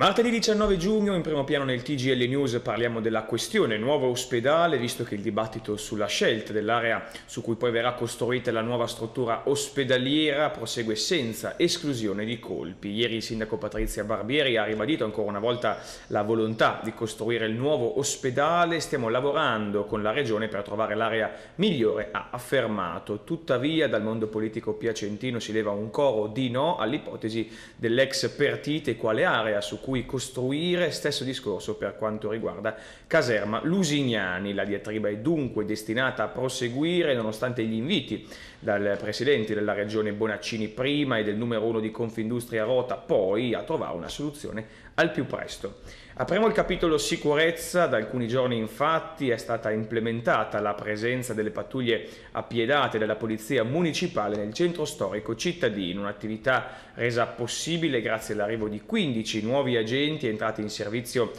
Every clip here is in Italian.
Martedì 19 giugno in primo piano nel TGL News parliamo della questione nuovo ospedale, visto che il dibattito sulla scelta dell'area su cui poi verrà costruita la nuova struttura ospedaliera prosegue senza esclusione di colpi. Ieri il sindaco Patrizia Barbieri ha ribadito ancora una volta la volontà di costruire il nuovo ospedale, stiamo lavorando con la regione per trovare l'area migliore, ha affermato. Tuttavia dal mondo politico piacentino si leva un coro di no all'ipotesi dell'ex Pertite quale area su cui cui costruire, stesso discorso per quanto riguarda Caserma Lusignani. La diatriba è dunque destinata a proseguire nonostante gli inviti dal presidente della regione Bonaccini prima e del numero uno di Confindustria Rota poi a trovare una soluzione al più presto. Apriamo il capitolo sicurezza, da alcuni giorni infatti è stata implementata la presenza delle pattuglie appiedate dalla polizia municipale nel centro storico cittadino, un'attività resa possibile grazie all'arrivo di 15 nuovi agenti agenti entrati in servizio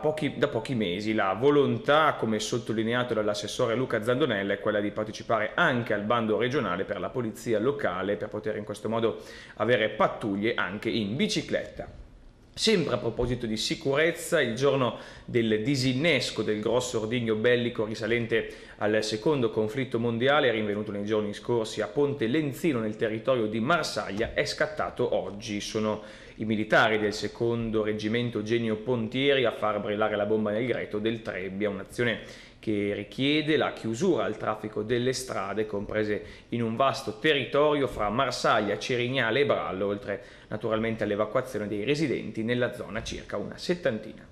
pochi, da pochi mesi. La volontà, come sottolineato dall'assessore Luca Zandonella, è quella di partecipare anche al bando regionale per la polizia locale per poter in questo modo avere pattuglie anche in bicicletta. Sempre a proposito di sicurezza, il giorno del disinnesco del grosso ordigno bellico risalente al secondo conflitto mondiale, rinvenuto nei giorni scorsi a Ponte Lenzino nel territorio di Marsaglia, è scattato oggi. Sono i militari del secondo reggimento Genio Pontieri a far brillare la bomba nel Greto del Trebbia, un'azione che richiede la chiusura al traffico delle strade comprese in un vasto territorio fra Marsaglia, Cerignale e Brallo, oltre naturalmente all'evacuazione dei residenti nella zona circa una settantina.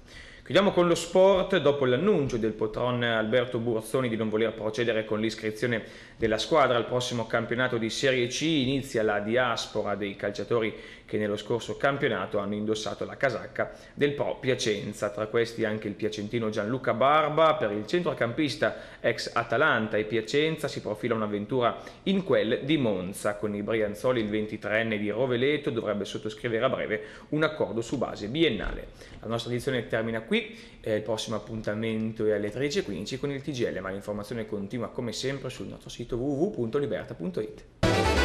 Chiudiamo con lo sport, dopo l'annuncio del potron Alberto Burzoni di non voler procedere con l'iscrizione della squadra al prossimo campionato di Serie C, inizia la diaspora dei calciatori che nello scorso campionato hanno indossato la casacca del Pro Piacenza, tra questi anche il piacentino Gianluca Barba, per il centrocampista ex Atalanta e Piacenza si profila un'avventura in quel di Monza, con i Brianzoli il 23enne di Roveleto dovrebbe sottoscrivere a breve un accordo su base biennale. La nostra edizione termina qui qui, eh, il prossimo appuntamento è alle 13.15 con il TGL, ma l'informazione continua come sempre sul nostro sito www.liberta.it.